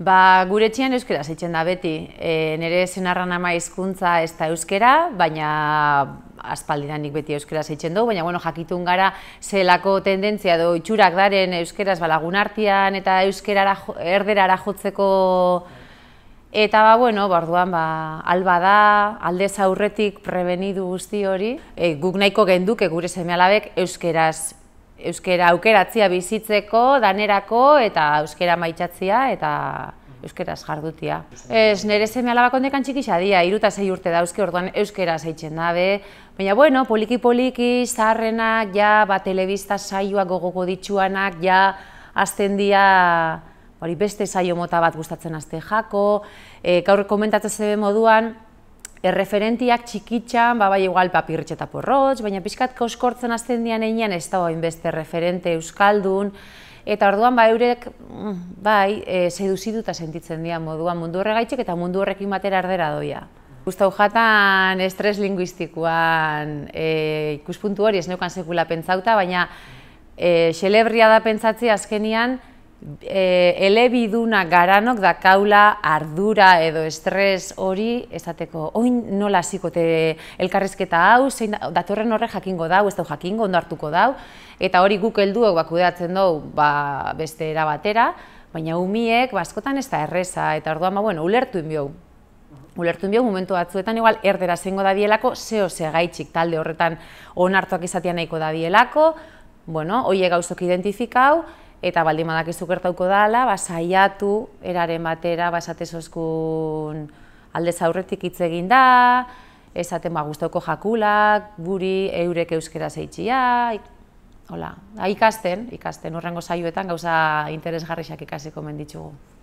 Ba, gure txian euskera zeitzen da beti. E, nire zenarra nama hizkuntza ez da euskera, baina aspaldidanik beti euskera zeitzen dugu, baina bueno, jakitun gara zelako tendentzia do itxurak daren euskeraz ba, lagun hartian eta euskerara erderara jotzeko Eta ba, bueno, barduan, ba, alba da, alde zaurretik prebenidu guzti hori. E, guk nahiko genduke gure seme alabek euskeraz euskera aukeratzia bizitzeko, danerako eta euskera maitxatzia eta euskeraz jardutia. Ez, nire zeme alabak ondekan txikisa dia, iruta zei urte da, euske orduan euskera zeitzen dabe. Baina, bueno, poliki-poliki, zaharrenak, ja, ba, telebista saioak gogogo ditxuanak, ja, azten dia, hori beste saio mota bat gustatzen azte jako, gaurre eh, gaur komentatzen zebe moduan, erreferentiak txikitxan, ba, bai igual papirritxe eta porrotz, baina pixkat koskortzen azten dian ez dago hainbeste referente euskaldun, eta orduan ba eurek mm, bai, e, seduziduta sentitzen dian moduan mundu horregaitxek eta mundu horrekin batera ardera doia. Gustau jatan estres linguistikoan e, ikuspuntu hori ez neukan sekula pentsauta, baina e, xelebria da pentsatzi azkenian, e, eh, elebiduna garanok da kaula ardura edo estres hori ezateko oin nola zikote elkarrizketa hau zein datorren horre jakingo dau ez dau jakingo ondo hartuko dau eta hori guk helduak ba, kudeatzen dau ba, beste erabatera, baina umiek ba, askotan ez da erresa eta orduan ba bueno ulertu inbio ulertu inbio momentu batzuetan igual erdera zeingo dabielako zeo ze gaitzik talde horretan onartuak izatean nahiko dabielako bueno hoe gauzok identifikatu eta baldin badakizu gertauko dala, ba, saiatu, eraren batera, ba, esatezozkun alde zaurretik hitz egin da, esaten ba, jakulak, guri, eurek euskera zeitxia, hola, ikasten, ikasten, horrengo saioetan gauza interesgarriak ikasiko menditzugu.